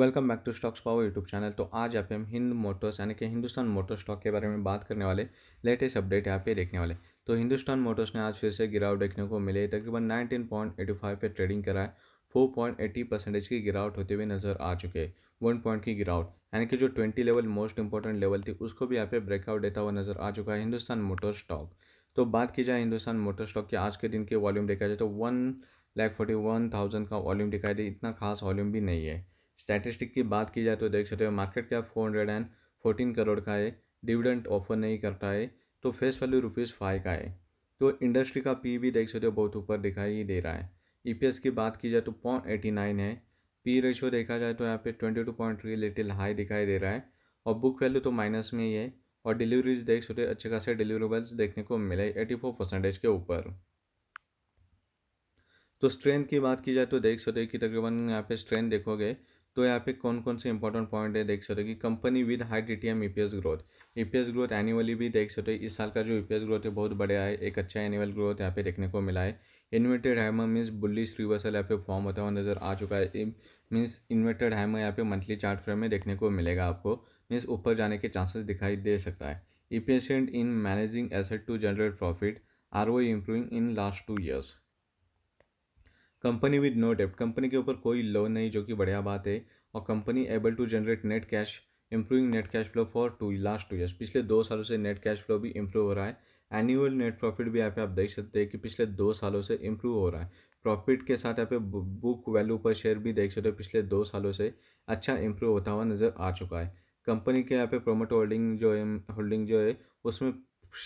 welcome back to stocks power YouTube channel तो आज आप हम हिंद मोटर्स यानी कि हिंदुस्तान मोटर स्टॉक के बारे में बात करने वाले लेटेस्ट अपडेट यहाँ पे देखने वाले तो हिंदुस्तान मोटर्स ने आज फिर से गिरावट देखने को मिले तकरीबन 19.85 पे ट्रेडिंग करा है 4.80 परसेंटेज की गिरावट होते हुए नजर आ चुके हैं वन पॉइंट की गिरावट यानी कि जो twenty level most important level थी उसको भी यहाँ पे ब्रेकआउट देता हुआ नजर आ चुका है हिंदुस्तान मोटर स्टॉक तो बात की जाए हिंदुस्तान मोटर स्टॉक की आज के दिन के वॉल्यूम देखा जाए तो one lakh forty one thousand का वॉल्यूम दिखाई दे इतना खास वॉल्यूम भी नहीं है स्टैटिस्टिक की बात की जाए तो देख सकते हो market cap four hundred and fourteen crore का है डिविडेंड ऑफर नहीं करता है तो फेस वैल्यू रुपीज़ फाइव का है तो इंडस्ट्री का पी भी देख सकते हो बहुत ऊपर दिखाई दे रहा है ई e की बात की जाए तो पॉइंट एटी नाइन है पी रेशियो देखा जाए तो यहाँ पे twenty two point three little high दिखाई दे रहा है और बुक वैल्यू तो माइनस में ही है और डिलीवरीज देख सकते अच्छे खासे डिलीवरेबल्स देखने को मिले एटी फोर परसेंटेज के ऊपर तो स्ट्रेंथ की बात की जाए तो देख सकते कि तकरीबन यहाँ पे स्ट्रेंथ देखोगे तो यहाँ पे कौन कौन से इंपॉर्टेंट पॉइंट है देख सकते हो कि company with high D T M E P S growth E P S growth annually भी देख सकते हो इस साल का जो ई पी एस ग्रोथ है बहुत बढ़िया है एक अच्छा एनुअल ग्रोथ यहाँ पे देखने को मिला है inverted hammer means bullish reversal यहाँ पे फॉर्म होता हुआ नजर आ चुका है मीन्स इन्वर्टेड हैमर यहाँ पे मंथली चार्ट फ्रेम में देखने को मिलेगा आपको मीन्स ऊपर जाने के चांसेस दिखाई दे सकता है efficient in managing asset to generate profit R O improving in last two years company with no डेप्ट कंपनी के ऊपर कोई लोन नहीं जो कि बढ़िया बात है और company able to generate net cash improving net cash flow for two last two years पिछले दो सालों से नेट कैश फ्लो भी इंप्रूव हो रहा है एनुअल नेट प्रॉफिट भी यहाँ पे आप देख सकते हैं कि पिछले दो सालों से इंप्रूव हो रहा है प्रॉफिट के साथ यहाँ पे बुक वैल्यू पर शेयर भी देख सकते हो पिछले दो सालों से अच्छा इंप्रूव होता हुआ नज़र आ चुका है कंपनी के यहाँ पे प्रोमोट होल्डिंग जो है होल्डिंग जो है उसमें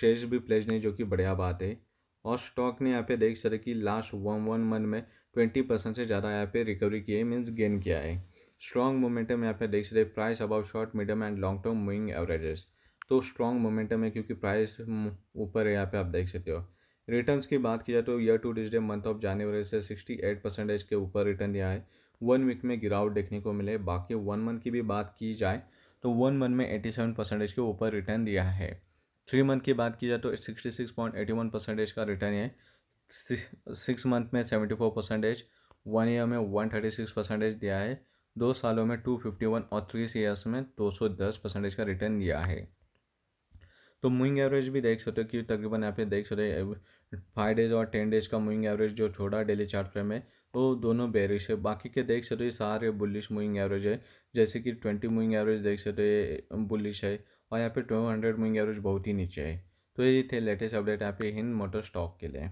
शेयर्स भी प्लेज नहीं जो कि बढ़िया बात है और स्टॉक ने यहाँ पे देख सर कि लास्ट वन वन मंथ में ट्वेंटी परसेंट से ज़्यादा यहाँ पे रिकवरी की है मीन्स गेन किया है स्ट्रॉन्ग मोमेंटम यहाँ पे देख सकते price above short medium and long term moving averages तो स्ट्रॉन्ग मोमेंटम है क्योंकि प्राइस ऊपर है यहाँ पे आप देख सकते हो रिटर्न्स की बात की जाए तो year two digit month of January से सिक्सटी एट परसेंटेज के ऊपर रिटर्न दिया है वन वीक में गिरावट देखने को मिले बाकी वन मंथ की भी बात की जाए तो वन मंथ में एटी सेवन परसेंटेज के ऊपर रिटर्न दिया है थ्री मंथ की बात की जाए तो sixty six point eighty one percentage का रिटर्न है सिक्स मंथ में seventy four percentage one year में वन थर्टी सिक्स परसेंटेज दिया है दो सालों में टू फिफ्टी वन और थ्री ईयर्स में दो सौ दस परसेंटेज का रिटर्न दिया है तो मूविंग एवरेज भी देख सकते हो कि तकरीबन यहाँ पे देख सकते हो फाइव डेज और टेन डेज का मूविंग एवरेज जो छोड़ा डेली चार्ट पे में तो दोनों बेरिश है बाकी के देख सकते हो सारे बुलिश मूविंग एवरेज है जैसे कि ट्वेंटी मूविंग एवरेज देख सकते हो बुलिश है और यहाँ पे टू हंड्रेड मूविंग एवरेज बहुत ही नीचे है तो ये थे लेटेस्ट अपडेट यहाँ पे हिंद मोटर स्टॉक के लिए